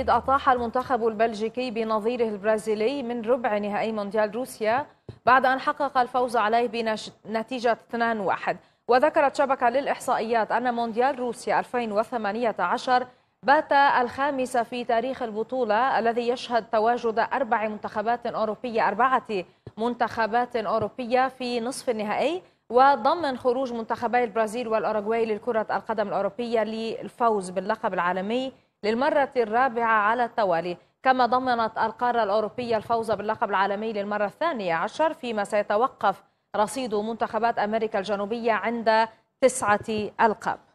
أطاح المنتخب البلجيكي بنظيره البرازيلي من ربع نهائي مونديال روسيا بعد أن حقق الفوز عليه بنتيجة 2-1 وذكرت شبكة للإحصائيات أن مونديال روسيا 2018 بات الخامس في تاريخ البطولة الذي يشهد تواجد أربع منتخبات أوروبية أربعة منتخبات أوروبية في نصف النهائي وضمن خروج منتخبي البرازيل والأوروغواي لكرة القدم الأوروبية للفوز باللقب العالمي للمرة الرابعة على التوالي كما ضمنت القارة الأوروبية الفوز باللقب العالمي للمرة الثانية عشر فيما سيتوقف رصيد منتخبات أمريكا الجنوبية عند تسعة ألقاب